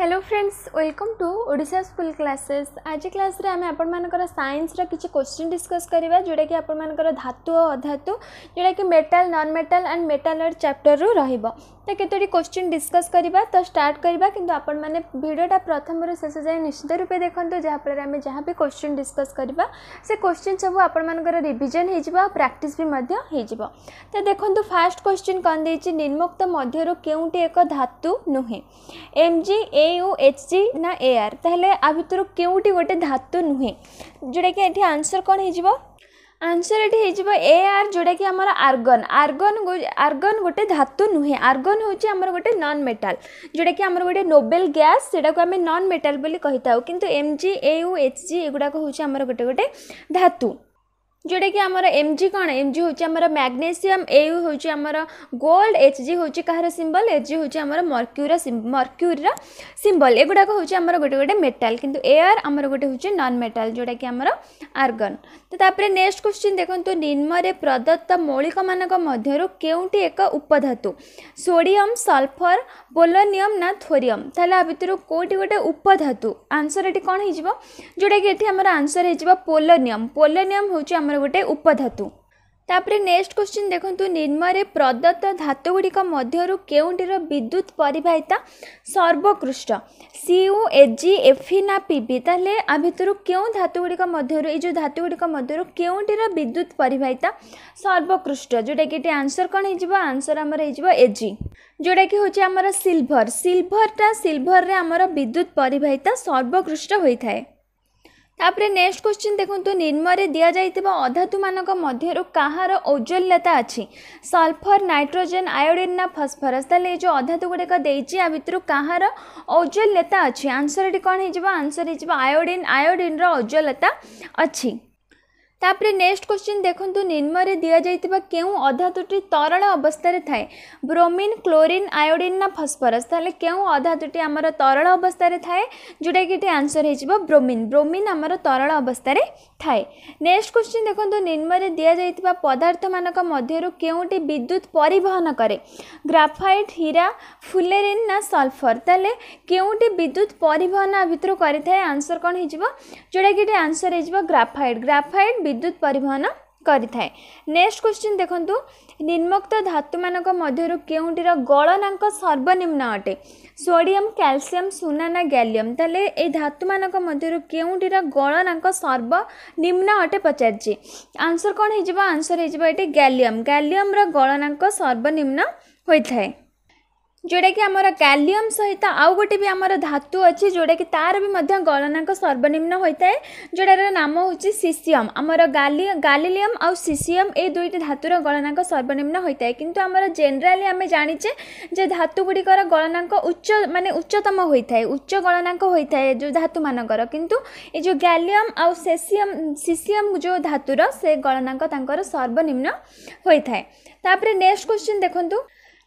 Hello friends welcome to Odisha school classes আজ ক্লাসে আমি আপনার সাইন্সর কিছু কোশ্চিন ডিসকস করা যেটা কি আপনার ধাতু ও অধাতু যেটা কি মেটাল নন মেটাল আন্ড মেটালর চ্যাপ্টর রহব ତ କେତୋଟି କୋଶ୍ଚିନ୍ ଡିସ୍କସ୍ କରିବା ତ ଷ୍ଟାର୍ଟ କରିବା କିନ୍ତୁ ଆପଣମାନେ ଭିଡ଼ିଓଟା ପ୍ରଥମରୁ ଶେଷ ଯାଏଁ ନିଶ୍ଚିତ ରୂପେ ଦେଖନ୍ତୁ ଯାହାଫଳରେ ଆମେ ଯାହା ବି କୋଶ୍ଚିନ୍ ଡିସ୍କସ୍ କରିବା ସେ କୋଶ୍ଚିନ୍ ସବୁ ଆପଣମାନଙ୍କର ରିଭିଜନ୍ ହେଇଯିବ ଆଉ ପ୍ରାକ୍ଟିସ୍ ବି ମଧ୍ୟ ହେଇଯିବ ତ ଦେଖନ୍ତୁ ଫାର୍ଷ୍ଟ କୋଶ୍ଚିନ୍ କ'ଣ ଦେଇଛି ନିର୍ମୁକ୍ତ ମଧ୍ୟରୁ କେଉଁଟି ଏକ ଧାତୁ ନୁହେଁ M G A U H G ନା ଏ ଆର୍ ତାହେଲେ ଆ ଭିତରୁ କେଉଁଟି ଗୋଟେ ଧାତୁ ନୁହେଁ ଯେଉଁଟାକି ଏଠି ଆନ୍ସର୍ କ'ଣ ହେଇଯିବ आंसर ये ए आर जोटा कि आर्गन आर्गन आर्गन गोटे धातु नुहे आर्गन हूँ आम गोटे नन मेटाल जोटा कि आम गोटे नोबेल गैस से आम नन मेटाल बोली कि M G A U H G एगुड़ाक हूँ आम गोटे गोटे धातु जोटा कि आम एम जी कौन एम जी हूँ मैग्नेशियम ए हूँ आमर गोल्ड एच जी हूँ कहार सिंबल एच जी हूँ आमर मर्क्यूर मर्क्यूर सिंबल एगुड़ाक हूँ आमर गोटे गोटे मेटाल कि एयर आम गोटे हूँ नन मेटाल जोटा कि आमर आर्गन तो तापर नेक्स्ट क्वेश्चन देखो निम्न प्रदत्त मौलिक मानक के एक उपधातु सोडियम सल्फर पोलोनियम ना थोरियम तेल आ भितर कौटी गोटे उपधातु आंसर ये कौन हो जोटा कि आंसर हो पोलोनियम हूँ आमर ଆମର ଗୋଟେ ଉପଧାତୁ ତାପରେ ନେକ୍ସଟ କ୍ୱେଶ୍ଚିନ୍ ଦେଖନ୍ତୁ ନିମ୍ନରେ ପ୍ରଦତ୍ତ ଧାତୁଗୁଡ଼ିକ ମଧ୍ୟରୁ କେଉଁଟିର ବିଦ୍ୟୁତ୍ ପରିବାହିତା ସର୍ବୋତ୍କୃଷ୍ଟ C U A G F E ନା ପି ବି ତାହେଲେ ଆ ଭିତରୁ କେଉଁ ଧାତୁଗୁଡ଼ିକ ମଧ୍ୟରୁ ଏଇ ଯେଉଁ ଧାତୁଗୁଡ଼ିକ ମଧ୍ୟରୁ କେଉଁଟିର ବିଦ୍ୟୁତ୍ ପରିବାହିତା ସର୍ବୋତ୍କୃଷ୍ଟ ଯେଉଁଟାକି ଏଠି ଆନ୍ସର୍ କ'ଣ ହେଇଯିବ ଆନ୍ସର୍ ଆମର ହେଇଯିବ ଏ ଜି ଯେଉଁଟାକି ହେଉଛି ଆମର ସିଲଭର ସିଲଭରଟା ସିଲଭରରେ ଆମର ବିଦ୍ୟୁତ୍ ପରିବାହିତା ସର୍ବୋତ୍କୃଷ୍ଟ ହୋଇଥାଏ ତାପରେ ନେକ୍ସଟ କ୍ୱେଶ୍ଚିନ୍ ଦେଖନ୍ତୁ ନିମ୍ନରେ ଦିଆଯାଇଥିବା ଅଧାତୁମାନଙ୍କ ମଧ୍ୟରୁ କାହାର ଔଜ୍ୱଲ୍ୟତା ଅଛି ସଲଫର ନାଇଟ୍ରୋଜେନ୍ ଆୟୋଡ଼ିନ୍ ନା ଫସ୍ଫରସ୍ ତାହେଲେ ଏଇ ଯେଉଁ ଅଧାତୁ ଗୁଡ଼ିକ ଦେଇଛି ଆ ଭିତରୁ କାହାର ଔଜ୍ୱଲ୍ୟତା ଅଛି ଆନ୍ସର କ'ଣ ହେଇଯିବ ଆନ୍ସର୍ ହେଇଯିବ ଆୟୋଡ଼ିନ୍ ଆୟୋଡ଼ିନ୍ର ଔଜ୍ଜ୍ୱଲ୍ୟତା ଅଛି ତାପରେ ନେକ୍ସଟ କ୍ୱେଶ୍ଚିନ୍ ଦେଖନ୍ତୁ ନିମ୍ନରେ ଦିଆଯାଇଥିବା କେଉଁ ଅଧାତୁଟି ତରଳ ଅବସ୍ଥାରେ ଥାଏ ବ୍ରୋମିନ୍ କ୍ଲୋରିନ୍ ଆୟୋଡ଼ିନ୍ ନା ଫସଫରସ୍ ତାହେଲେ କେଉଁ ଅଧାତୁଟି ଆମର ତରଳ ଅବସ୍ଥାରେ ଥାଏ ଯେଉଁଟାକି ଏଠି ଆନ୍ସର୍ ହେଇଯିବ ବ୍ରୋମିନ୍ ବ୍ରୋମିନ୍ ଆମର ତରଳ ଅବସ୍ଥାରେ ଥାଏ ନେକ୍ସଟ କ୍ୱେଶ୍ଚିନ୍ ଦେଖନ୍ତୁ ନିମ୍ନରେ ଦିଆଯାଇଥିବା ପଦାର୍ଥମାନଙ୍କ ମଧ୍ୟରୁ କେଉଁଟି ବିଦ୍ୟୁତ୍ ପରିବହନ କରେ ଗ୍ରାଫାଇଟ୍ ହୀରା ଫୁଲେରିନ୍ ନା ସଲ୍ଫର୍ ତାହେଲେ କେଉଁଟି ବିଦ୍ୟୁତ୍ ପରିବହନ ଭିତରୁ କରିଥାଏ ଆନ୍ସର୍ କ'ଣ ହେଇଯିବ ଯେଉଁଟାକି ଏଠି ଆନ୍ସର୍ ହେଇଯିବ ଗ୍ରାଫାଇଟ୍ ଗ୍ରାଫାଇଟ୍ विद्युत परिवहन करें नेक्स्ट क्वेश्चन देखु निम्नक्त धातु मानक क्योंटीर गणनाक सर्वनिम्न अटे सोडियम कैल्शियम सुना ना गैलीयम तेल ये धातु मानक क्योंटीर गणनाक सर्वनिम्न अटे पचार आंसर कौन हो आंसर हो गैलीयम गैलीयम्र गणनाक सर्वनिम्न होता है ଯେଉଁଟାକି ଆମର କାଲିୟମ୍ ସହିତ ଆଉ ଗୋଟେ ବି ଆମର ଧାତୁ ଅଛି ଯେଉଁଟାକି ତା'ର ବି ମଧ୍ୟ ଗଳନାଙ୍କ ସର୍ବନିମ୍ନ ହୋଇଥାଏ ଯେଉଁଟାର ନାମ ହେଉଛି ସିସିୟମ୍ ଆମର ଗାଲି ଗାଲିଲିୟମ୍ ଆଉ ସିସିୟମ୍ ଏଇ ଦୁଇଟି ଧାତୁର ଗଳନାଙ୍କ ସର୍ବନିମ୍ନ ହୋଇଥାଏ କିନ୍ତୁ ଆମର ଜେନେରାଲି ଆମେ ଜାଣିଛେ ଯେ ଧାତୁଗୁଡ଼ିକର ଗଳନାଙ୍କ ଉଚ୍ଚ ମାନେ ଉଚ୍ଚତମ ହୋଇଥାଏ ଉଚ୍ଚ ଗଳନାଙ୍କ ହୋଇଥାଏ ଯେଉଁ ଧାତୁମାନଙ୍କର କିନ୍ତୁ ଏ ଯେଉଁ ଗ୍ୟାଲିୟମ୍ ଆଉ ସେସିୟମ୍ ସିସିୟମ୍ ଯେଉଁ ଧାତୁର ସେ ଗଳନାଙ୍କ ତାଙ୍କର ସର୍ବନିମ୍ନ ହୋଇଥାଏ ତାପରେ ନେକ୍ସଟ କ୍ୱେଶ୍ଚିନ୍ ଦେଖନ୍ତୁ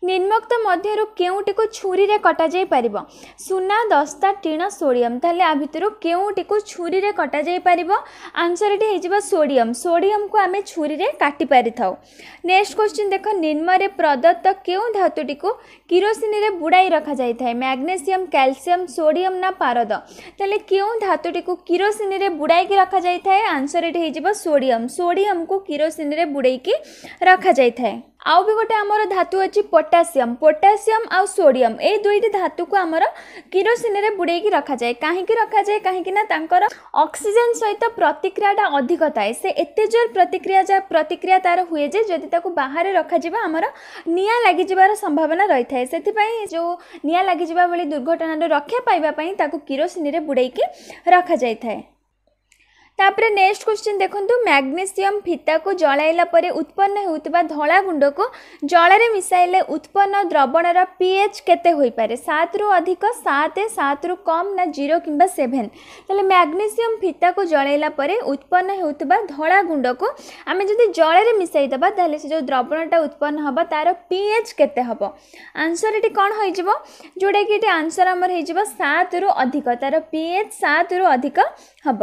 ନିମ୍ନୋକ୍ତ ମଧ୍ୟରୁ କେଉଁଟିକୁ ଛୁରୀରେ କଟାଯାଇପାରିବ ସୁନା ଦସ୍ତା ଟିଣ ସୋଡ଼ିୟମ୍ ତାହେଲେ ଆ ଭିତରୁ କେଉଁଟିକୁ ଛୁରୀରେ କଟାଯାଇପାରିବ ଆନ୍ସର୍ ଏଠି ହେଇଯିବ ସୋଡ଼ିୟମ୍ ସୋଡ଼ିୟମ୍କୁ ଆମେ ଛୁରୀରେ କାଟିପାରିଥାଉ ନେକ୍ସଟ କ୍ୱେଶ୍ଚିନ୍ ଦେଖ ନିମ୍ନରେ ପ୍ରଦତ୍ତ କେଉଁ ଧାତୁଟିକୁ କିରୋସିନିରେ ବୁଡ଼ାଇ ରଖାଯାଇଥାଏ ମ୍ୟାଗ୍ନେସିୟମ୍ କ୍ୟାଲସିୟମ୍ ସୋଡ଼ିୟମ୍ ନା ପାରଦ ତାହେଲେ କେଉଁ ଧାତୁଟିକୁ କିରୋସିନିରେ ବୁଡ଼ାଇକି ରଖାଯାଇଥାଏ ଆନ୍ସର୍ ଏଠି ହେଇଯିବ ସୋଡ଼ିୟମ୍ ସୋଡ଼ିୟମ୍କୁ କିରୋସିନିରେ ବୁଡ଼େଇକି ରଖାଯାଇଥାଏ ଆଉ ବି ଗୋଟେ ଆମର ଧାତୁ ଅଛି ପୋଟାସିୟମ୍ ପୋଟାସିୟମ୍ ଆଉ ସୋଡ଼ିୟମ୍ ଏଇ ଦୁଇଟି ଧାତୁକୁ ଆମର କିରୋସିନରେ ବୁଡ଼େଇକି ରଖାଯାଏ କାହିଁକି ରଖାଯାଏ କାହିଁକି ନା ତାଙ୍କର ଅକ୍ସିଜେନ୍ ସହିତ ପ୍ରତିକ୍ରିୟାଟା ଅଧିକ ଥାଏ ସେ ଏତେ ଜୋର ପ୍ରତିକ୍ରିୟା ପ୍ରତିକ୍ରିୟା ତା'ର ହୁଏ ଯେ ଯଦି ତାକୁ ବାହାରେ ରଖାଯିବ ଆମର ନିଆଁ ଲାଗିଯିବାର ସମ୍ଭାବନା ରହିଥାଏ ସେଥିପାଇଁ ଯେଉଁ ନିଆଁ ଲାଗିଯିବା ଭଳି ଦୁର୍ଘଟଣାରୁ ରକ୍ଷା ପାଇବା ପାଇଁ ତାକୁ କିରୋସିନରେ ବୁଡ଼େଇକି ରଖାଯାଇଥାଏ ତାପରେ ନେକ୍ସଟ କ୍ୱେଶ୍ଚିନ୍ ଦେଖନ୍ତୁ ମ୍ୟାଗ୍ନେସିୟମ୍ ଫିତାକୁ ଜଳାଇଲା ପରେ ଉତ୍ପନ୍ନ ହେଉଥିବା ଧଳା ଗୁଣ୍ଡକୁ ଜଳରେ ମିଶାଇଲେ ଉତ୍ପନ୍ନ ଦ୍ରବଣର ପିଏଚ୍ କେତେ ହୋଇପାରେ ସାତରୁ ଅଧିକ ସାତ ସାତରୁ କମ୍ ନା ଜିରୋ କିମ୍ବା ସେଭେନ୍ ତାହେଲେ ମ୍ୟାଗ୍ନେସିୟମ୍ ଫିତାକୁ ଜଳାଇଲା ପରେ ଉତ୍ପନ୍ନ ହେଉଥିବା ଧଳା ଗୁଣ୍ଡକୁ ଆମେ ଯଦି ଜଳରେ ମିଶାଇଦେବା ତାହେଲେ ସେ ଯେଉଁ ଦ୍ରବଣଟା ଉତ୍ପନ୍ନ ହେବ ତା'ର ପିଏଚ୍ କେତେ ହେବ ଆନ୍ସର୍ ଏଠି କ'ଣ ହୋଇଯିବ ଯେଉଁଟାକି ଏଠି ଆନ୍ସର୍ ଆମର ହୋଇଯିବ ସାତରୁ ଅଧିକ ତା'ର ପିଏଚ୍ ସାତରୁ ଅଧିକ ହେବ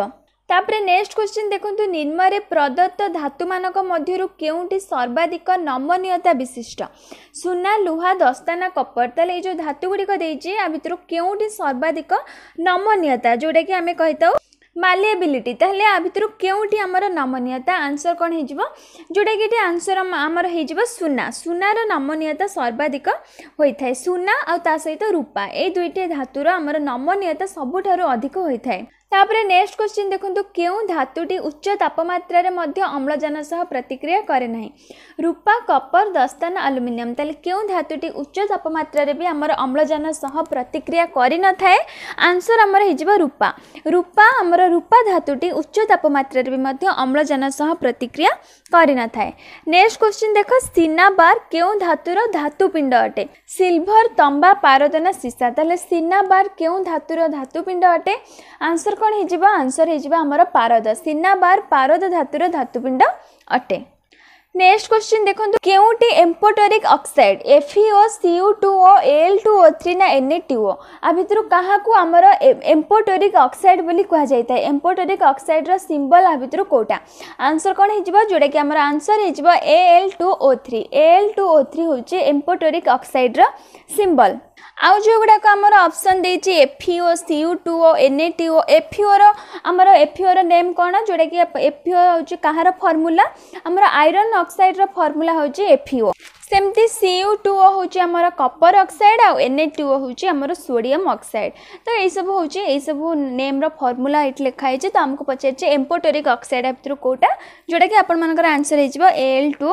ତାପରେ ନେକ୍ସଟ କ୍ୱେଶ୍ଚିନ୍ ଦେଖନ୍ତୁ ନିମ୍ନରେ ପ୍ରଦତ୍ତ ଧାତୁମାନଙ୍କ ମଧ୍ୟରୁ କେଉଁଟି ସର୍ବାଧିକ ନମନୀୟତା ବିଶିଷ୍ଟ ସୁନା ଲୁହା ଦସ୍ତାନା କପର ତାହେଲେ ଏଇ ଯେଉଁ ଧାତୁ ଗୁଡ଼ିକ ଦେଇଛି ଆ ଭିତରୁ କେଉଁଟି ସର୍ବାଧିକ ନମନୀୟତା ଯେଉଁଟାକି ଆମେ କହିଥାଉ ମାଲିଆବିଲିଟି ତାହେଲେ ଆ ଭିତରୁ କେଉଁଠି ଆମର ନମନୀୟତା ଆନ୍ସର କ'ଣ ହେଇଯିବ ଯେଉଁଟାକି ଏଠି ଆନ୍ସର ଆମର ହେଇଯିବ ସୁନା ସୁନାର ନମନୀୟତା ସର୍ବାଧିକ ହୋଇଥାଏ ସୁନା ଆଉ ତା ସହିତ ରୂପା ଏଇ ଦୁଇଟି ଧାତୁର ଆମର ନମନୀୟତା ସବୁଠାରୁ ଅଧିକ ହୋଇଥାଏ ତାପରେ ନେକ୍ସଟ କ୍ୱେଶ୍ଚିନ୍ ଦେଖନ୍ତୁ କେଉଁ ଧାତୁଟି ଉଚ୍ଚ ତାପମାତ୍ରାରେ ମଧ୍ୟ ଅମ୍ଳଜାନ ସହ ପ୍ରତିକ୍ରିୟା କରେ ନାହିଁ ରୂପା କପର ଦସ୍ତାନ ଆଲୁମିନିୟମ ତାହେଲେ କେଉଁ ଧାତୁଟି ଉଚ୍ଚ ତାପମାତ୍ରାରେ ବି ଆମର ଅମ୍ଳଜାନ ସହ ପ୍ରତିକ୍ରିୟା କରିନଥାଏ ଆନ୍ସର ଆମର ହେଇଯିବ ରୂପା ରୂପା ଆମର ରୂପା ଧାତୁଟି ଉଚ୍ଚ ତାପମାତ୍ରାରେ ବି ମଧ୍ୟ ଅମ୍ଳଜାନ ସହ ପ୍ରତିକ୍ରିୟା କରିନଥାଏ ନେକ୍ସଟ କ୍ୱେଶ୍ଚିନ୍ ଦେଖ ସିନାବାର କେଉଁ ଧାତୁର ଧାତୁପିଣ୍ଡ ଅଟେ ସିଲଭର ତମ୍ବା ପାରଦନା ସିସା ତାହେଲେ ସିନାବାର କେଉଁ ଧାତୁର ଧାତୁପିଣ୍ଡ ଅଟେ ଆନ୍ସର କ'ଣ ହେଇଯିବ ଆନ୍ସର୍ ହେଇଯିବ ଆମର ପାରଦ ସିନା ବାର ପାରଦ ଧାତୁର ଧାତୁପିଣ୍ଡ ଅଟେ ନେକ୍ସଟ କ୍ୱେଶ୍ଚିନ୍ ଦେଖନ୍ତୁ କେଉଁଟି amphoteric oxide F E O C U two O L two O three ନା ଏନ୍ ଏ ଟି ଓ ଆ ଭିତରୁ କାହାକୁ ଆମର ଏମ୍ପୋଟୋରିକ୍ ଅକ୍ସାଇଡ୍ ବୋଲି କୁହାଯାଇଥାଏ ଏମ୍ପୋଟୋରିକ୍ ଅକ୍ସାଇଡ୍ର ସିମ୍ବଲ୍ ଆ ଭିତରୁ କେଉଁଟା ଆନ୍ସର୍ କ'ଣ ହେଇଯିବ ଯେଉଁଟାକି ଆମର ଆନ୍ସର୍ ହେଇଯିବ A L two O three L two O three ହେଉଛି ଏମ୍ପୋଟୋରିକ୍ ଅକ୍ସାଇଡ୍ର ସିମ୍ବଲ୍ ଆଉ ଯେଉଁଗୁଡ଼ାକ ଆମର ଅପସନ୍ ଦେଇଛି ଏଫିଓ ସିୟୁ ଟୁ ଓ ଏନ୍ଏଟି ଓ ଏଫିଓର ଆମର ଏଫିଓର ନେମ୍ କ'ଣ ଯେଉଁଟାକି ଏଫିଓ ହେଉଛି କାହାର ଫର୍ମୁଲା ଆମର ଆଇରନ୍ ଅକ୍ସାଇଡ଼୍ର ଫର୍ମୁଲା ହେଉଛି ଏଫିଓ ସେମିତି ସିୟୁ ଟୁ ଓ ହେଉଛି ଆମର କପର୍ ଅକ୍ସାଇଡ଼୍ ଆଉ ଏନ୍ଏ ଟୁ ଓ ହେଉଛି ଆମର ସୋଡ଼ିୟମ୍ ଅକ୍ସାଇଡ଼୍ ତ ଏଇସବୁ ହେଉଛି ଏଇସବୁ ନେମ୍ର ଫର୍ମୁଲା ଏଇଠି ଲେଖା ହେଇଛି ତ ଆମକୁ ପଚାରିଛି ଏମ୍ପୋଟୋରିକ୍ ଅକ୍ସାଇଡ଼୍ ଭିତରୁ କେଉଁଟା ଯେଉଁଟାକି ଆପଣମାନଙ୍କର ଆନ୍ସର୍ ହେଇଯିବ ଏଲ୍ ଟୁ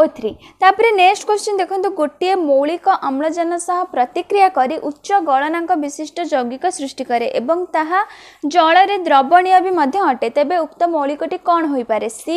ଓ ଥ୍ରୀ ତାପରେ ନେକ୍ସଟ କ୍ୱେଶ୍ଚିନ୍ ଦେଖନ୍ତୁ ଗୋଟିଏ ମୌଳିକ ଅମ୍ଳଜାନ ସହ ପ୍ରତିକ୍ରିୟା କରି ଉଚ୍ଚ ଗଳନାଙ୍କ ବିଶିଷ୍ଟ ଯୌଗିକ ସୃଷ୍ଟି କରେ ଏବଂ ତାହା ଜଳରେ ଦ୍ରବଣୀୟ ବି ମଧ୍ୟ ଅଟେ ତେବେ ଉକ୍ତ ମୌଳିକଟି କ'ଣ ହୋଇପାରେ ସି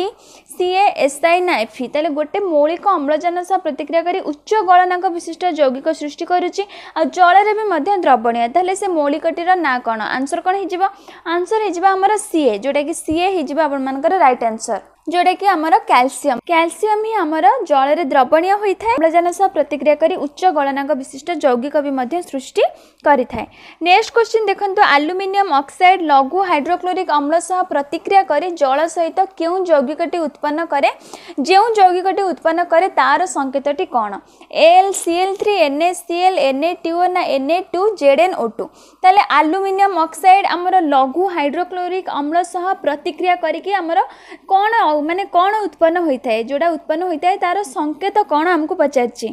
ସିଏ ଏସ୍ଆଇ ନା ଏଫି ତାହେଲେ ଗୋଟେ ମୌଳିକ ଅମ୍ଳଜାନ ସହ ପ୍ରତିକ୍ରିୟା କରି ଉଚ୍ଚ ଗଳନାଙ୍କ ବିଶିଷ୍ଟ ଯୌଗିକ ସୃଷ୍ଟି କରୁଛି ଆଉ ଜଳରେ ବି ମଧ୍ୟ ଦ୍ରବଣୀୟ ତାହେଲେ ସେ ମୌଳିକଟିର ନାଁ କ'ଣ ଆନ୍ସର କ'ଣ ହେଇଯିବ ଆନ୍ସର ହେଇଯିବ ଆମର ସିଏ ଯେଉଁଟାକି ସିଏ ହେଇଯିବ ଆପଣମାନଙ୍କର ରାଇଟ୍ ଆନ୍ସର जोटा कि आम कैल्सीयम कैल्सीयम ही आम जल द्रवणीय होता है अम्लजान सह प्रतिक्रिया कर उच्च गणनाक विशिष्ट यौगिक भी सृष्टि करें नेक्स्ट क्वेश्चन देखो आलुमिनियम अक्साइड लघु हाइड्रोक्लोरिक अम्ल सह प्रतिक्रिया कर जल सहित क्यों यौगिकटी उत्पन्न कै जो यौगिकटी उत्पन्न कै तार संकेतटी कौन L C L three N A C L N A two ना N A two Z N O two तेल आलुमिनियम अक्साइड आम लघु हाइड्रोक्लोरिक अम्ल सह प्रतिक्रिया करके कौन ଆଉ ମାନେ କ'ଣ ଉତ୍ପନ୍ନ ହୋଇଥାଏ ଯେଉଁଟା ଉତ୍ପନ୍ନ ହୋଇଥାଏ ତା'ର ସଙ୍କେତ କ'ଣ ଆମକୁ ପଚାରିଛି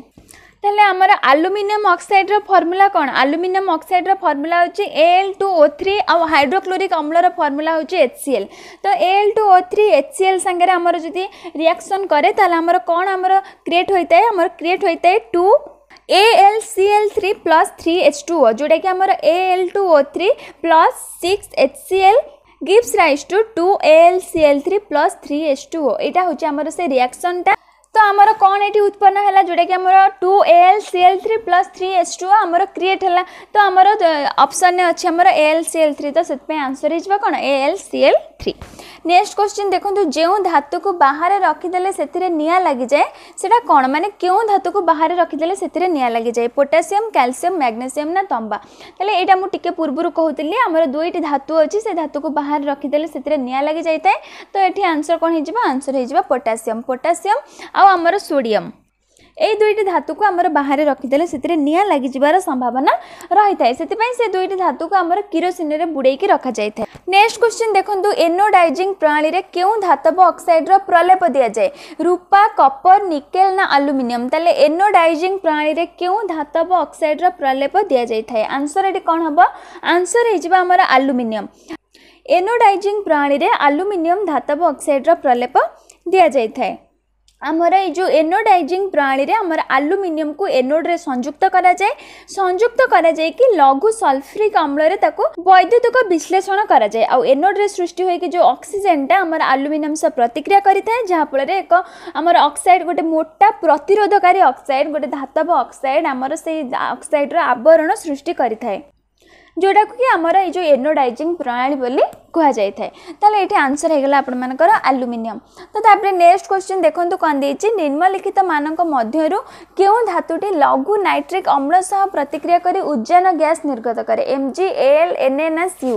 ତାହେଲେ ଆମର ଆଲୁମିନିୟମ ଅକ୍ସାଇଡ଼ର ଫର୍ମୁଲା କ'ଣ ଆଲୁମିନିୟମ ଅକ୍ସାଇଡ଼ର ଫର୍ମୁଲା ହେଉଛି A L two O three ଆଉ ହାଇଡ୍ରୋକ୍ଲୋରିକ୍ ଅମ୍ଳର ଫର୍ମୁଲା ହେଉଛି ଏଚ୍ ସି ଏଲ୍ ତ A L two O three H C L ସାଙ୍ଗରେ ଆମର ଯଦି ରିଆକ୍ସନ୍ କରେ ତାହେଲେ ଆମର କ'ଣ ଆମର କ୍ରିଏଟ୍ ହୋଇଥାଏ ଆମର କ୍ରିଏଟ୍ ହୋଇଥାଏ two A L C L three plus three H two O जोटा कि आमर A L two O three plus six H C L gives rise to 2AlCl3 plus 3H2O এটা হচ্ছে আমার সে রিয়াকশনটা তো আমার কোণ এটি উৎপন্ন হল যেটা কি আমার 2AlCl3 plus 3H2O আমার ক্রিয়েট হল তো আমার অপশন আছে আমার AlCl3 তো সেপাই আনসর হয়ে যাব কোণ AlCl3 ନେକ୍ସଟ କ୍ୱେଶ୍ଚିନ୍ ଦେଖନ୍ତୁ ଯେଉଁ ଧାତୁକୁ ବାହାରେ ରଖିଦେଲେ ସେଥିରେ ନିଆଁ ଲାଗିଯାଏ ସେଇଟା କ'ଣ ମାନେ କେଉଁ ଧାତୁକୁ ବାହାରେ ରଖିଦେଲେ ସେଥିରେ ନିଆଁ ଲାଗିଯାଏ ପୋଟାସିୟମ୍ କ୍ୟାଲସିୟମ୍ ମ୍ୟାଗ୍ନେସିୟମ୍ ନା ତମ୍ବା ତାହେଲେ ଏଇଟା ମୁଁ ଟିକେ ପୂର୍ବରୁ କହୁଥିଲି ଆମର ଦୁଇଟି ଧାତୁ ଅଛି ସେ ଧାତୁକୁ ବାହାରେ ରଖିଦେଲେ ସେଥିରେ ନିଆଁ ଲାଗିଯାଇଥାଏ ତ ଏଠି ଆନ୍ସର୍ କ'ଣ ହେଇଯିବ ଆନ୍ସର୍ ହେଇଯିବ ପୋଟାସିୟମ୍ ପୋଟାସିୟମ୍ ଆଉ ଆମର ସୋଡ଼ିୟମ୍ এই দুইটি ধাতুকে আমার বাহারে রখিদেলে সেতিরে নিয়া লাগিযার সম্ভাবনা রয়েছে সেপাই সে দুইটি ধাতুকে আমার কিরোসিনে বুড়াইকি রখা যাই নেক্সট কোশ্চিন দেখুন এনোডাইজিং প্রণালীরে কেউ ধাতব অক্সাইডর প্রলেপ দিয়া যায় রূপা কপর নিকেল না আলুমিনিয়াম তাহলে এনোডাইজিং প্রণালীরে কেউ ধাতব অক্সাইডর প্রলেপ দিয়া যাই আনসর এটি কম হব আনসর হয়ে যাব আমার আলুমিনিয়াম এনোডাইজিং প্রণালীরে আলুমিনিয়াম ধাতব অক্সাইডর প্রলেপ দিয়া যাই ଆମର ଏଇ ଯେଉଁ ଏନୋଡାଇଜିଂ ପ୍ରଣାଳୀରେ ଆମର ଆଲୁମିନିୟମକୁ ଏନୋଡରେ ସଂଯୁକ୍ତ କରାଯାଏ ସଂଯୁକ୍ତ କରାଯାଇକି ଲଘୁ ସଲଫ୍ରିକ୍ ଅମ୍ଳରେ ତାକୁ ବୈଦ୍ୟୁତିକ ବିଶ୍ଳେଷଣ କରାଯାଏ ଆଉ ଏନୋଡରେ ସୃଷ୍ଟି ହୋଇକି ଯେଉଁ ଅକ୍ସିଜେନଟା ଆମର ଆଲୁମିନିୟମ ସହ ପ୍ରତିକ୍ରିୟା କରିଥାଏ ଯାହାଫଳରେ ଏକ ଆମର ଅକ୍ସାଇଡ଼ ଗୋଟେ ମୋଟା ପ୍ରତିରୋଧକାରୀ ଅକ୍ସାଇଡ଼ ଗୋଟେ ଧାତବ ଅକ୍ସାଇଡ଼ ଆମର ସେଇ ଅକ୍ସାଇଡ଼ର ଆବରଣ ସୃଷ୍ଟି କରିଥାଏ ଯେଉଁଟାକୁ କି ଆମର ଏଇ ଯେଉଁ ଏନୋଡାଇଜିଂ ପ୍ରଣାଳୀ ବୋଲି କୁହାଯାଇଥାଏ ତାହେଲେ ଏଠି ଆନ୍ସର ହେଇଗଲା ଆପଣମାନଙ୍କର ଆଲୁମିନିୟମ ତ ତାପରେ ନେକ୍ସଟ କ୍ୱେଶ୍ଚିନ୍ ଦେଖନ୍ତୁ କ'ଣ ଦେଇଛି ନିମ୍ନଲିଖିତ ମାନଙ୍କ ମଧ୍ୟରୁ କେଉଁ ଧାତୁଟି ଲଘୁ ନାଇଟ୍ରିକ୍ ଅମ୍ଳ ସହ ପ୍ରତିକ୍ରିୟା କରି ଉଜ୍ଜାନ ଗ୍ୟାସ୍ ନିର୍ଗତ କରେ M G L N N S U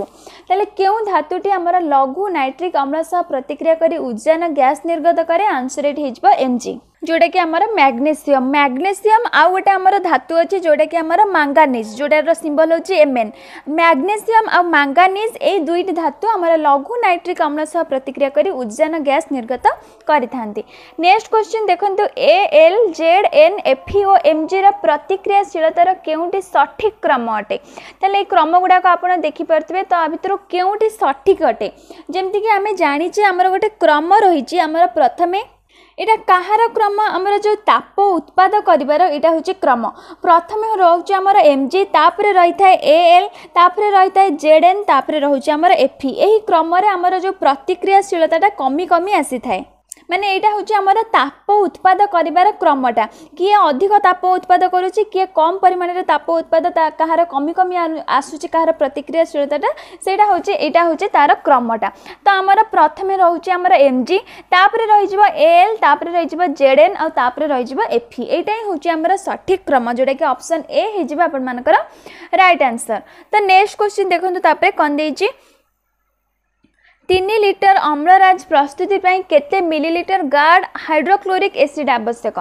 ତାହେଲେ କେଉଁ ଧାତୁଟି ଆମର ଲଘୁ ନାଇଟ୍ରିକ୍ ଅମ୍ଳ ସହ ପ୍ରତିକ୍ରିୟା କରି ଉଜ୍ଜାନ ଗ୍ୟାସ୍ ନିର୍ଗତ କରେ ଆନ୍ସର ଏଠି ହେଇଯିବ ଏମ୍ ଜି ଯେଉଁଟାକି ଆମର ମ୍ୟାଗ୍ନେସିୟମ୍ ମ୍ୟାଗ୍ନେସିୟମ୍ ଆଉ ଗୋଟେ ଆମର ଧାତୁ ଅଛି ଯେଉଁଟାକି ଆମର ମାଙ୍ଗାନିଜ୍ ଯେଉଁଟାର ସିମ୍ବଲ୍ ହେଉଛି ଏମ୍ଏନ୍ ମ୍ୟାଗ୍ନେସିୟମ୍ ଆଉ ମାଙ୍ଗାନିଜ୍ ଏଇ ଦୁଇଟି ଧାତୁ ଆମର ଲଘୁ ନାଇଟ୍ରିକ୍ ଅମ୍ଳ ସହ ପ୍ରତିକ୍ରିୟା କରି ଉଦ୍ଜାନ ଗ୍ୟାସ୍ ନିର୍ଗତ କରିଥାନ୍ତି ନେକ୍ସଟ କ୍ୱେଶ୍ଚିନ୍ ଦେଖନ୍ତୁ A L Z N F E ଓ ଏମ୍ଜିର ପ୍ରତିକ୍ରିୟାଶୀଳତାର କେଉଁଟି ସଠିକ୍ କ୍ରମ ଅଟେ ତାହେଲେ ଏଇ କ୍ରମ ଗୁଡ଼ାକ ଆପଣ ଦେଖିପାରୁଥିବେ ତ ଆ ଭିତରୁ କେଉଁଟି ସଠିକ୍ ଅଟେ ଯେମିତିକି ଆମେ ଜାଣିଛେ ଆମର ଗୋଟେ କ୍ରମ ରହିଛି ଆମର ପ୍ରଥମେ ଏଇଟା କାହାର କ୍ରମ ଆମର ଯେଉଁ ତାପ ଉତ୍ପାଦ କରିବାର ଏଇଟା ହେଉଛି କ୍ରମ ପ୍ରଥମେ ରହୁଛି ଆମର ଏମ୍ ଜି ତାପରେ ରହିଥାଏ ଏ ଏଲ୍ ତାପରେ ରହିଥାଏ ଜେଡ୍ ଏନ୍ ତାପରେ ରହୁଛି ଆମର ଏଫି e। ଏହି କ୍ରମରେ ଆମର ଯେଉଁ ପ୍ରତିକ୍ରିୟାଶୀଳତାଟା କମି କମି ଆସିଥାଏ ମାନେ ଏଇଟା ହେଉଛି ଆମର ତାପ ଉତ୍ପାଦ କରିବାର କ୍ରମଟା କିଏ ଅଧିକ ତାପ ଉତ୍ପାଦ କରୁଛି କିଏ କମ୍ ପରିମାଣରେ ତାପ ଉତ୍ପାଦ କାହାର କମି କମି ଆସୁଛି କାହାର ପ୍ରତିକ୍ରିୟାଶୀଳତାଟା ସେଇଟା ହେଉଛି ଏଇଟା ହେଉଛି ତା'ର କ୍ରମଟା ତ ଆମର ପ୍ରଥମେ ରହୁଛି ଆମର ଏମ୍ ଜି ତାପରେ ରହିଯିବ ଏଲ୍ ତାପରେ ରହିଯିବ ଜେଡ୍ ଏନ୍ ଆଉ ତାପରେ ରହିଯିବ ଏଫି ଏଇଟା ହିଁ ହେଉଛି ଆମର ସଠିକ୍ କ୍ରମ ଯେଉଁଟାକି ଅପସନ୍ ଏ ହେଇଯିବ ଆପଣମାନଙ୍କର ରାଇଟ୍ ଆନ୍ସର୍ ତ ନେକ୍ସଟ କ୍ୱେଶ୍ଚିନ୍ ଦେଖନ୍ତୁ ତାପରେ କ'ଣ ଦେଇଛି ତିନି ଲିଟର ଅମ୍ଳରାଜ ପ୍ରସ୍ତୁତି ପାଇଁ କେତେ ମିଲିଲିଟର ଗାର୍ଡ଼ ହାଇଡ୍ରୋକ୍ଲୋରିକ୍ ଏସିଡ଼୍ ଆବଶ୍ୟକ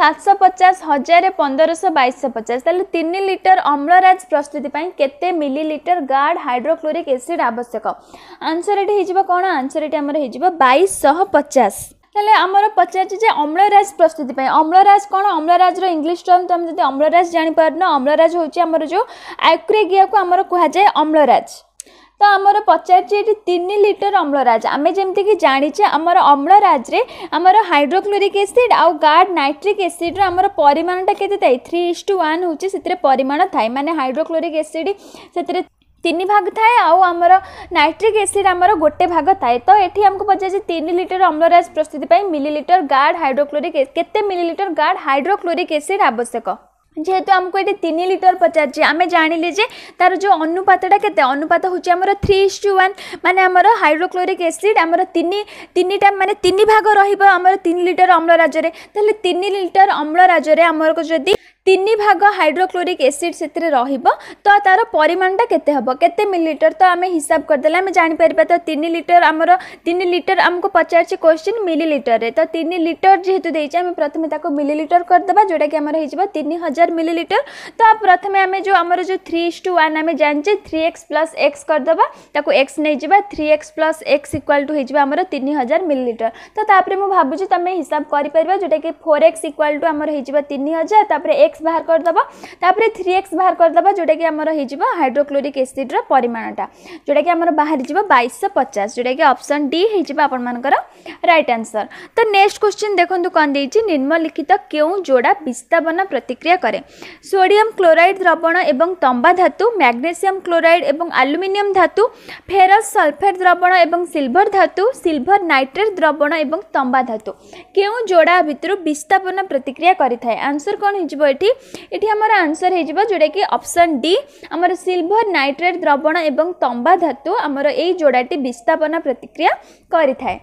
ସାତଶହ ପଚାଶ ହଜାରେ ପନ୍ଦରଶହ ବାଇଶଶହ ପଚାଶ ତାହେଲେ ତିନି ଲିଟର ଅମ୍ଳରାଜ ପ୍ରସ୍ତୁତି ପାଇଁ କେତେ ମିଲିଲିଟର ଗାର୍ଡ଼ ହାଇଡ୍ରୋକ୍ଲୋରିକ୍ ଏସିଡ଼୍ ଆବଶ୍ୟକ ଆନ୍ସର୍ ଏଠି ହେଇଯିବ କ'ଣ ଆନ୍ସର୍ ଏଠି ଆମର ହେଇଯିବ ବାଇଶଶହ ପଚାଶ তাহলে আমার পচারছি যে অম্লরাজ প্রস্তুতি পাই অম্লরাজ কোণ অম্লরাজর ইংলিশ টর্ম তুমি যদি অম্লরাজ জাঁপার অম্লরাজ হচ্ছে আমার যে আইক্রেগিয়া আমার কুহযায় অম্লরাজ ତ ଆମର ପଚାରିଛି ଏଠି ତିନି ଲିଟର ଅମ୍ଳରାଜ ଆମେ ଯେମିତିକି ଜାଣିଛେ ଆମର ଅମ୍ଳରାଜରେ ଆମର ହାଇଡ୍ରୋକ୍ଲୋରିକ୍ ଏସିଡ଼୍ ଆଉ ଗାର୍ଡ଼ ନାଇଟ୍ରିକ୍ ଏସିଡ଼୍ର ଆମର ପରିମାଣଟା କେତେ ଥାଏ ଥ୍ରୀ ଇସ୍ ଟୁ ୱାନ୍ ହେଉଛି ସେଥିରେ ପରିମାଣ ଥାଏ ମାନେ ହାଇଡ୍ରୋକ୍ଲୋରିକ୍ ଏସିଡ଼୍ ସେଥିରେ ତିନି ଭାଗ ଥାଏ ଆଉ ଆମର ନାଇଟ୍ରିକ୍ ଏସିଡ଼୍ ଆମର ଗୋଟେ ଭାଗ ଥାଏ ତ ଏଠି ଆମକୁ ପଚାରିଛି ତିନି ଲିଟର ଅମ୍ଳରାଜ ପ୍ରସ୍ତୁତି ପାଇଁ ମିଲିଲିଟର ଗାର୍ଡ଼ ହାଇଡ୍ରୋକ୍ଲୋରିକ୍ କେତେ ମିଲିଲିଟର ଗାର୍ଡ଼ ହାଇଡ୍ରୋକ୍ଲୋରିକ୍ ଏସିଡ଼୍ ଆବଶ୍ୟକ যেহেতু আমি এটি তিন লিটর পচারছি আমি জাঁলি যে তার যে অনুপাতটা কে অনুপাত হচ্ছে আমার থ্রি ইস টু ওয়ান মানে আমার হাইড্রোক্লোরিক এসিড মানে আমার তিন তিনটা মানে তিন ভাগ রহব আমার তিন লিটর অম্লরাজরে তাহলে তিন লিটর অম্লরাজরে আমার যদি तीन भाग हाइड्रोक्लोरिक एसीड से रो तार परिमाणटा के हम के तो आम हिसाब करदे आम जापर तो तीन लिटर आम तीन लिटर आमको पचार क्वेश्चन मिली लिटर में तो तीन लिटर जीतु देखे प्रथम मिली लिटर करदे जोटा कि आम होनी हजार मिली लिटर तो प्रथम आम जो आम जो थ्री इस टू वन आम जानचे थ्री एक्स प्लस एक्स करदे एक्स नहीं जा three x plus x equal two होमर तीन हजार मिली लिटर तो मुझे भावुँ तुम हिसाब करें जोटा कि फोर एक्स इक्वाल टू आम होनी हजार एक्स এক্স বাহার করেদেব তাপরে থ্রি এক্স বাহার করেদেব যেটাকি আমার হয়ে হাইড্রোক্লোরিক এসিড্র পরিমাণটা যেটাকি আমার বাহারি যাব বাইশশো পচাশ যেটাকি অপসন ডি হয়ে যাব আপনার রাইট আনসর তো নেক্সট কোশ্চিন দেখুন কম দিয়েছি নিম্নলিখিত কেউ যোড়া বিস্তাবন প্রতিক্রিয়া করে সোডিয়াম ক্লোরাইড দ্রবণ এবং তম্বা ধাতু ম্যাগনেসিয়াম ক্লোরাইড এবং আলুমিনিয়াম ধাতু ফেরস সলফেট দ্রবণ এবং সিলভর ধাতু সিলভর নাইট্রেট দ্রবণ এবং তম্বা ধাতু কেউ যোড়া ভিতর বিস্তাপন প্রতিক্রিয়া করে আনসর কোণ হয়ে आंसर होटा कि डी आम सिल्भर नाइट्रेट द्रवण और तंबा धातु आमर यही जोड़ाटी विस्थापना प्रतिक्रिया करें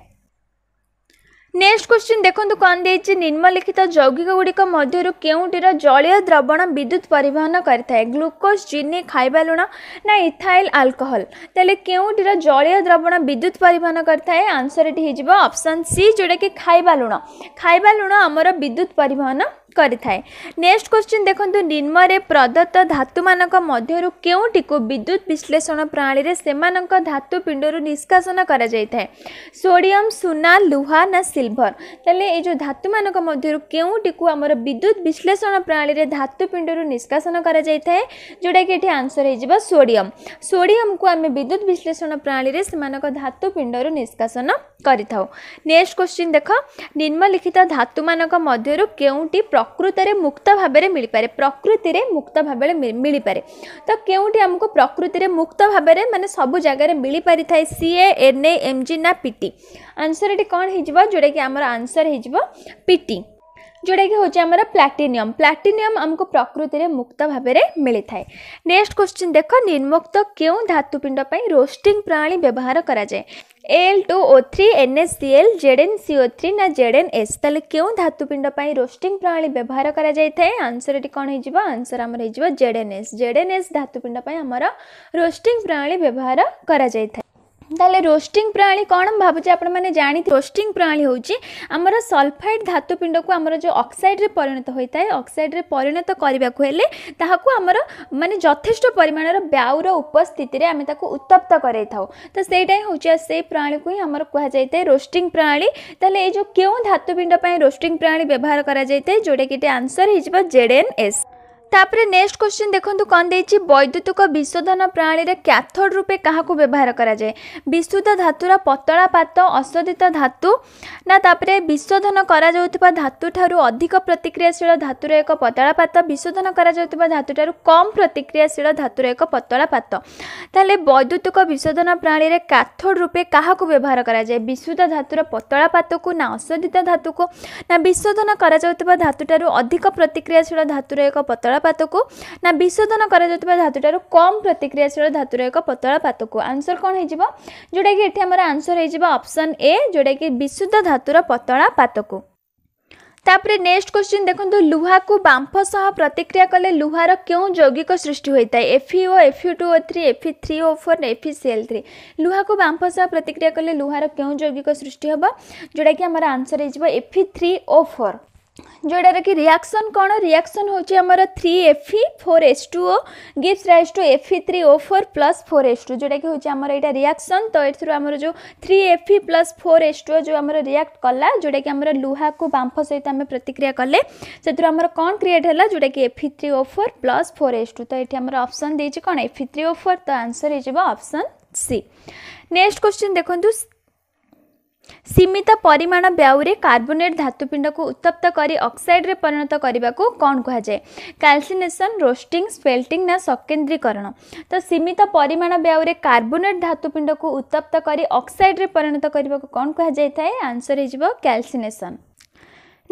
नेक्स्ट क्वेश्चन देखते कौन दे निम्नलिखित जौगिक गुड़िक मध्य के जलय द्रवण विद्युत परिवहन करें ग्लुकोज चीनी खाइबा लुण ना इथाइल आल्कोहल तेल क्योंटीर जलय द्रवण विद्युत परिवहन करें आंसर ये होप्शन सी जोटा कि खाइबा लुण खाइबा लुण आमर विद्युत परिवहन करेक्स्ट क्वेश्चन देखते निम्नरे प्रदत्त धातु मानर के विद्युत विश्लेषण प्रणाली से धातु पिंड निष्कासन कर सोडियम सुना लुहा ना सिल्भर तेल ये जो धातु मानर के आम विद्युत विश्लेषण प्रणाली से धातु पिंड निष्कासन कर जोटा कि आंसर हो सोडियम सोडियम को आम विद्युत विश्लेषण प्रणाली से धातु पिंड निष्कासन करेक्स्ट क्वेश्चन देख निम्नलिखित धातु मानर के प्र ପ୍ରକୃତରେ ମୁକ୍ତ ଭାବରେ ମିଳିପାରେ ପ୍ରକୃତିରେ ମୁକ୍ତ ଭାବରେ ମିଳିପାରେ ତ କେଉଁଠି ଆମକୁ ପ୍ରକୃତିରେ ମୁକ୍ତ ଭାବରେ ମାନେ ସବୁ ଜାଗାରେ ମିଳିପାରିଥାଏ ସିଏ ଏନ୍ ଏ ଏମ୍ ଜି ନା ପିଟି ଆନ୍ସର୍ ଏଠି କ'ଣ ହେଇଯିବ ଯେଉଁଟାକି ଆମର ଆନ୍ସର୍ ହେଇଯିବ ପିଟି ଯେଉଁଟାକି ହେଉଛି ଆମର ପ୍ଲାଟିନିୟମ୍ ପ୍ଲାଟିନିୟମ୍ ଆମକୁ ପ୍ରକୃତିରେ ମୁକ୍ତ ଭାବରେ ମିଳିଥାଏ ନେକ୍ସଟ କ୍ୱେଶ୍ଚିନ୍ ଦେଖ ନିର୍ମୁକ୍ତ କେଉଁ ଧାତୁପିଣ୍ଡ ପାଇଁ ରୋଷ୍ଟିଂ ପ୍ରଣାଳୀ ବ୍ୟବହାର କରାଯାଏ L two O three NSCL ZN CO three না জেডেন এস তাহলে কেউ ধাতুপিণ্ড পাই রোস্টিং প্রণালী ব্যবহার করা যাই থাকে আনসর এটি কোণ হয়ে যাব আনসর আমার হয়ে যাব জেডেন এস জেডেন এস ধাতুপিণ্ড পাই আমার রোস্টিং প্রণালী ব্যবহার করা যাই থাকে ତାହେଲେ ରୋଷ୍ଟିଂ ପ୍ରଣାଳୀ କ'ଣ ମୁଁ ଭାବୁଛି ଆପଣମାନେ ଜାଣି ରୋଷ୍ଟିଂ ପ୍ରଣାଳୀ ହେଉଛି ଆମର ସଲଫାଇଡ୍ ଧାତୁପିଣ୍ଡକୁ ଆମର ଯେଉଁ ଅକ୍ସାଇଡ଼ରେ ପରିଣତ ହୋଇଥାଏ ଅକ୍ସାଇଡ଼ରେ ପରିଣତ କରିବାକୁ ହେଲେ ତାହାକୁ ଆମର ମାନେ ଯଥେଷ୍ଟ ପରିମାଣର ବ୍ୟାଉର ଉପସ୍ଥିତିରେ ଆମେ ତାକୁ ଉତ୍ତପ୍ତ କରାଇଥାଉ ତ ସେଇଟା ହିଁ ହେଉଛି ଆଉ ସେଇ ପ୍ରଣାଳୀକୁ ହିଁ ଆମର କୁହାଯାଇଥାଏ ରୋଷ୍ଟିଂ ପ୍ରଣାଳୀ ତାହେଲେ ଏଇ ଯେଉଁ କେଉଁ ଧାତୁପିଣ୍ଡ ପାଇଁ ରୋଷ୍ଟିଂ ପ୍ରଣାଳୀ ବ୍ୟବହାର କରାଯାଇଥାଏ ଯେଉଁଟାକି ଏଠି ଆନ୍ସର୍ ହେଇଯିବ ଜେଡ଼୍ ଏନ୍ ଏସ୍ ତାପରେ ନେକ୍ସଟ କ୍ୱେଶ୍ଚିନ୍ ଦେଖନ୍ତୁ କ'ଣ ଦେଇଛି ବୈଦ୍ୟୁତିକ ବିଶୋଧନ ପ୍ରଣାଳୀରେ କ୍ୟାଥୋଡ୍ ରୂପେ କାହାକୁ ବ୍ୟବହାର କରାଯାଏ ବିଶୁଦ୍ଧ ଧାତୁର ପତଳା ପାତ ଅଶୋଧିତ ଧାତୁ ନା ତାପରେ ବିଶୋଧନ କରାଯାଉଥିବା ଧାତୁଠାରୁ ଅଧିକ ପ୍ରତିକ୍ରିୟାଶୀଳ ଧାତୁର ଏକ ପତଳା ପାତ ବିଶୋଧନ କରାଯାଉଥିବା ଧାତୁଠାରୁ କମ୍ ପ୍ରତିକ୍ରିୟାଶୀଳ ଧାତୁର ଏକ ପତଳା ପାତ ତାହେଲେ ବୈଦ୍ୟୁତିକ ବିଶୋଧନ ପ୍ରଣାଳୀରେ କାଥୋଡ୍ ରୂପେ କାହାକୁ ବ୍ୟବହାର କରାଯାଏ ବିଶୁଦ୍ଧ ଧାତୁର ପତଳା ପାତକୁ ନା ଅଶୋଧିତ ଧାତୁକୁ ନା ବିଶୋଧନ କରାଯାଉଥିବା ଧାତୁଠାରୁ ଅଧିକ ପ୍ରତିକ୍ରିୟାଶୀଳ ଧାତୁର ଏକ ପତଳା ପତଳାପାତକୁ ନା ବିଶୋଧନ କରାଯାଉଥିବା ଧାତୁଠାରୁ କମ୍ ପ୍ରତିକ୍ରିୟାଶୀଳ ଧାତୁର ଏକ ପତଳା ପାତକୁ ଆନ୍ସର୍ କ'ଣ ହୋଇଯିବ ଯେଉଁଟାକି ଏଠି ଆମର ଆନ୍ସର୍ ହୋଇଯିବ ଅପସନ୍ ଏ ଯେଉଁଟାକି ବିଶୁଦ୍ଧ ଧାତୁର ପତଳା ପାତକୁ ତାପରେ ନେକ୍ସଟ କ୍ୱେଶ୍ଚିନ୍ ଦେଖନ୍ତୁ ଲୁହାକୁ ବାମ୍ଫ ସହ ପ୍ରତିକ୍ରିୟା କଲେ ଲୁହାର କେଉଁ ଯୌଗିକ ସୃଷ୍ଟି ହୋଇଥାଏ FE O FE two O three FE three O four FE CL three ଲୁହାକୁ ବାମ୍ଫ ସହ ପ୍ରତିକ୍ରିୟା କଲେ ଲୁହାର କେଉଁ ଯୌଗିକ ସୃଷ୍ଟି ହେବ ଯେଉଁଟାକି ଆମର ଆନ୍ସର୍ ହେଇଯିବ ଏଫି ଥ୍ରୀ ଓ ଫୋର୍ ଯେଉଁଟାର କି ରିଆକ୍ସନ୍ କ'ଣ ରିଆକ୍ସନ୍ ହେଉଛି ଆମର three FE four S two O ଗିଫ୍ଟ rise to FE three O four plus four S two ଯେଉଁଟାକି ହେଉଛି ଆମର ଏଇଟା ରିଆକ୍ସନ୍ ତ ଏଥିରୁ ଆମର ଯେଉଁ three FE plus four S two O ଯେଉଁ ଆମର ରିଆକ୍ଟ କଲା ଯେଉଁଟାକି ଆମର ଲୁହାକୁ ବାମ୍ଫ ସହିତ ଆମେ ପ୍ରତିକ୍ରିୟା କଲେ ସେଥିରୁ ଆମର କ'ଣ କ୍ରିଏଟ୍ ହେଲା ଯେଉଁଟାକି FE three O four plus four S two ତ ଏଠି ଆମର ଅପସନ୍ ଦେଇଛି କ'ଣ ଏଫି ଥ୍ରୀ ଓ ଫୋର୍ ତ ଆନ୍ସର୍ ହେଇଯିବ ଅପସନ୍ ସି ନେକ୍ସଟ କ୍ୱେଶ୍ଚିନ୍ ଦେଖନ୍ତୁ ସୀମିତ ପରିମାଣ ବ୍ୟାଉରେ କାର୍ବୋନେଟ୍ ଧାତୁପିଣ୍ଡକୁ ଉତ୍ତପ୍ତ କରି ଅକ୍ସାଇଡ଼ରେ ପରିଣତ କରିବାକୁ କ'ଣ କୁହାଯାଏ କାଲସିନେସନ୍ ରୋଷ୍ଟିଂ ସ୍ପେଲ୍ଟିଂ ନା ସକେନ୍ଦ୍ରୀକରଣ ତ ସୀମିତ ପରିମାଣ ବ୍ୟାଉରେ କାର୍ବୋନେଟ୍ ଧାତୁପିଣ୍ଡକୁ ଉତ୍ତପ୍ତ କରି ଅକ୍ସାଇଡ଼ରେ ପରିଣତ କରିବାକୁ କ'ଣ କୁହାଯାଇଥାଏ ଆନ୍ସର୍ ହେଇଯିବ କ୍ୟାଲସିନେସନ୍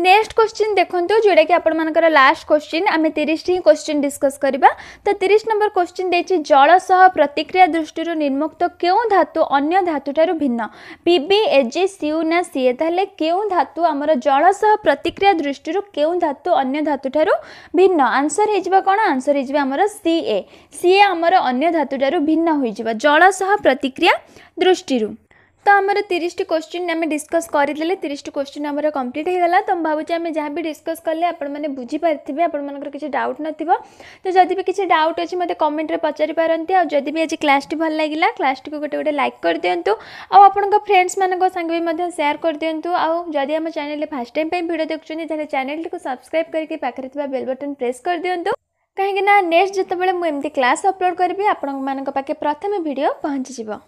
নেক্সট কোশ্চিন দেখন্তু যেটা কি আপনার লাস্ট কোশ্চিন আমি তিরিশটি হি কোশ্চিন ডিসকস করা তো তিরিশ নম্বর কোশ্চিন দিয়েছি জল সহ প্রতিক্রিয়া দৃষ্টি নির্মুক্ত কেউ ধাতু অন্য ধাতুঠার ভিন্ন পিবি এজি সিউ না সিএ তাহলে কেউ ধাতু আমার জল সহ প্রতিক্রিয়া দৃষ্টি কেউ ধাতু অন্য ধাতুঠার ভিন্ন আনসর হয়ে যাব কোণ আনসর হয়ে যাব আমার সিএ সিএ আমার অন্য ধাতুঠার ভিন্ন হয়ে যাব জল সহ প্রতিক্রিয়া দৃষ্টি तो आम तीस क्वेश्चन आम डिस्कस करदे तीस क्वेश्चन आम कम्प्लीट हो गला तो भाई आम जहाँ भी डिस्कस कले आपने बुझीपारी आपर कि डाउट तो जब भी किसी डाउट अच्छे मतलब कमेंट में पचारि पारती आज जब भी आज क्लास टी भल लगे क्लास टी गोटे गोटे लाइक कर दिंतु आपण फ्रेंड्स मानक भी सेयार कर दिंतु आदि आम चेल फास्ट टाइम पर भिड देखते चैनल को सब्सक्राइब करके पाखे बेल बटन प्रेस कर दिंतु कहीं नेक्स्ट जो एमती क्लास अपलोड करी आपण मानक प्रथम भिड पहुँची